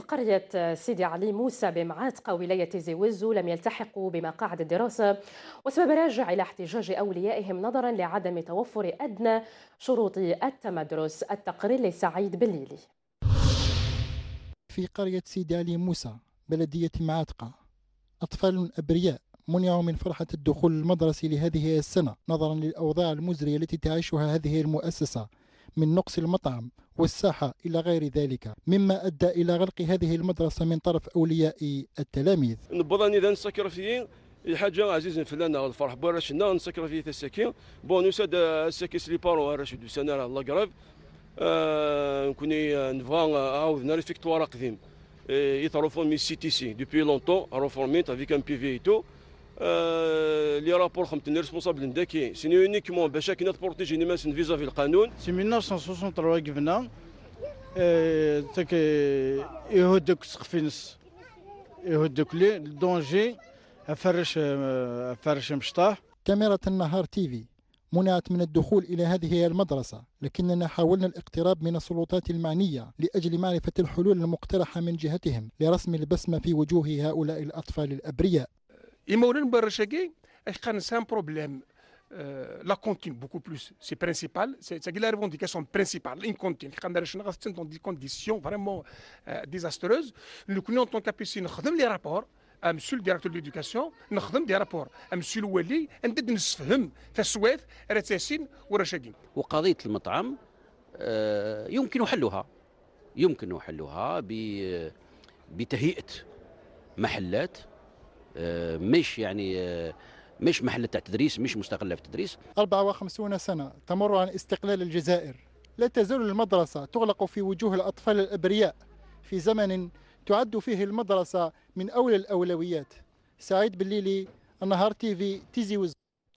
قرية سيدي علي موسى بمعاتقة ولاية زيوزو لم يلتحقوا بمقاعد الدراسة وسبب راجع إلى احتجاج أوليائهم نظرا لعدم توفر أدنى شروط التمدرس التقرير لسعيد بليلي في قرية سيدي علي موسى بلدية معاتقة أطفال أبرياء منعوا من فرحة الدخول المدرسي لهذه السنة نظرا للأوضاع المزرية التي تعيشها هذه المؤسسة من نقص المطعم والساحة إلى غير ذلك مما أدى إلى غلق هذه المدرسة من طرف أولياء التلاميذ نبضاني إذا نسكر فيه حاجة عزيز فلانا الفرح باراش نا نسكر فيه تساكي بون نساد ساكي سلي بارو راش دو سنة راه الله قرب آه، نكوني نبغى عاودنا ريفيكتوار قديم آه، يتروفورمي سي تي سي دوبوي لونتون روفورميت افيك ان بي في تو آه، لي رابور خمتني ريسبونسابل نداكي سيني اونيكمون باش كي ني نماس فيزا في القانون سي 1963 تك آه، تاك دوك سقفينس نص دوك لي دونجي افرش آه، افرش مشطاح كاميرا النهار تي في منعت من الدخول إلى هذه المدرسة لكننا حاولنا الاقتراب من السلطات المعنية لأجل معرفة الحلول المقترحة من جهتهم لرسم البسمة في وجوه هؤلاء الأطفال الأبرياء Imaurin Barachegui, c'est un problème. Euh, la continue beaucoup plus. C'est principal, c'est la revendication principale, une continue. Quand on dans des conditions vraiment euh, désastreuses, nous connaissons en tant qu'APC, nous faisons les rapports. à monsieur le directeur de l'éducation نخدم دي رابور à monsieur الولي ندد نسفهم تسويف راه تاسين ورشاقين وقضيه المطعم آه يمكن حلها يمكن حلها بتهيئه محلات آه، مش يعني آه، مش محل تاع تدريس مش مستقله في التدريس 54 سنه تمر عن استقلال الجزائر لا تزال المدرسه تغلق في وجوه الاطفال الابرياء في زمن تعد فيه المدرسه من اولى الاولويات سعيد بالليلي النهار تي في تيزي وز